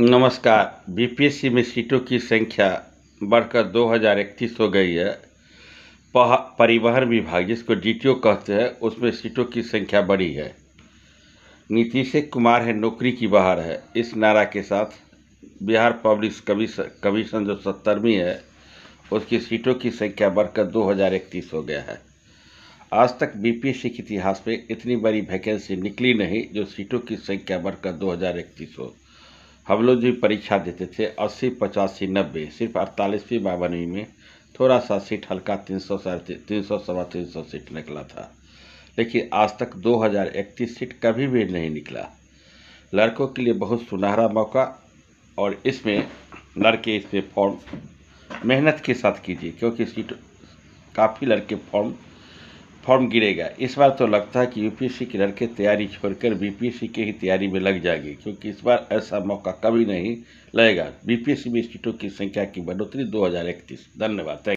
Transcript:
नमस्कार बीपीएससी में सीटों की संख्या बढ़कर दो हज़ार इकतीस हो गई है परिवहन विभाग जिसको डी कहते हैं उसमें सीटों की संख्या बढ़ी है नीतीश कुमार है नौकरी की बाहर है इस नारा के साथ बिहार पब्लिक कमीशन जो सत्तरवीं है उसकी सीटों की संख्या बढ़कर दो हज़ार इकतीस हो गया है आज तक बीपीएससी के इतिहास में इतनी बड़ी वैकेंसी निकली नहीं जो सीटों की संख्या बढ़कर दो हज़ार इकतीस हो हम लोग जो परीक्षा देते थे अस्सी पचासी नब्बे सिर्फ अड़तालीसवीं बावनवीं में थोड़ा सा सीट हल्का तीन सौ साढ़े तीन सौ सवा तीन सौ सीट निकला था लेकिन आज तक दो हज़ार इकतीस सीट कभी भी नहीं निकला लड़कों के लिए बहुत सुनहरा मौका और इसमें लड़के इसमें फॉर्म मेहनत के साथ कीजिए क्योंकि सीट काफ़ी लड़के फॉर्म फॉर्म गिरेगा इस बार तो लगता है कि यूपीएससी की लड़के तैयारी छोड़कर बीपीएससी के ही तैयारी में लग जाएगी क्योंकि इस बार ऐसा मौका कभी नहीं लगेगा बीपीएससी में सीटों की संख्या की बढ़ोतरी दो धन्यवाद